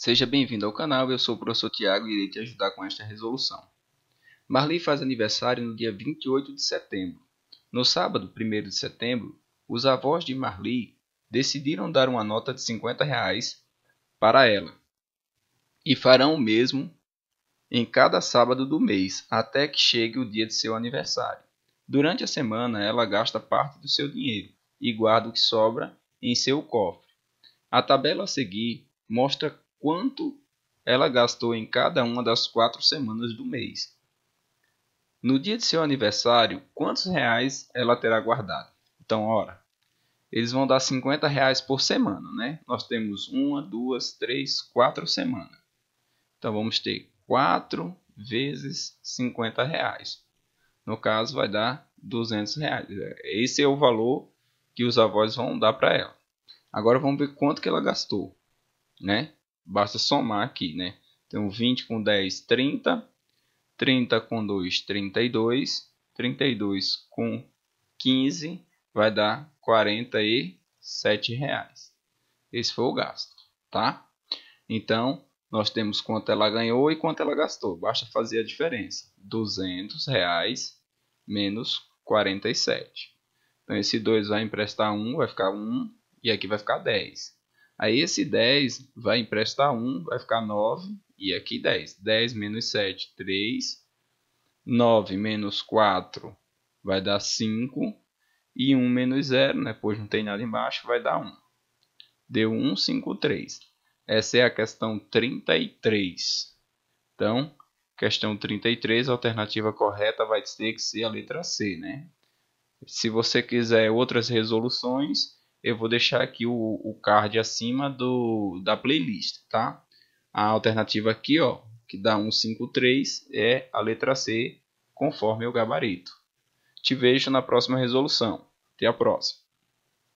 Seja bem-vindo ao canal, eu sou o professor Tiago e irei te ajudar com esta resolução. Marli faz aniversário no dia 28 de setembro. No sábado, 1 de setembro, os avós de Marli decidiram dar uma nota de 50 reais para ela e farão o mesmo em cada sábado do mês até que chegue o dia de seu aniversário. Durante a semana, ela gasta parte do seu dinheiro e guarda o que sobra em seu cofre. A tabela a seguir mostra quanto ela gastou em cada uma das quatro semanas do mês. No dia de seu aniversário, quantos reais ela terá guardado? Então, ora, eles vão dar 50 reais por semana, né? Nós temos uma, duas, três, quatro semanas. Então, vamos ter 4 vezes 50 reais. No caso, vai dar 200 reais. Esse é o valor que os avós vão dar para ela. Agora, vamos ver quanto que ela gastou, né? Basta somar aqui, né? Então, 20 com 10, 30. 30 com 2, 32. 32 com 15 vai dar 47 reais. Esse foi o gasto, tá? Então, nós temos quanto ela ganhou e quanto ela gastou. Basta fazer a diferença. 200 reais menos 47. Então, esse 2 vai emprestar 1, vai ficar 1. E aqui vai ficar 10. Aí esse 10 vai emprestar 1, vai ficar 9, e aqui 10. 10 menos 7, 3. 9 menos 4 vai dar 5. E 1 menos 0, né, pois não tem nada embaixo, vai dar 1. Deu 1, 5, 3. Essa é a questão 33. Então, questão 33, a alternativa correta vai ter que ser a letra C, né? Se você quiser outras resoluções, eu vou deixar aqui o, o card acima do, da playlist, tá? A alternativa aqui, ó, que dá 153, é a letra C, conforme o gabarito. Te vejo na próxima resolução. Até a próxima.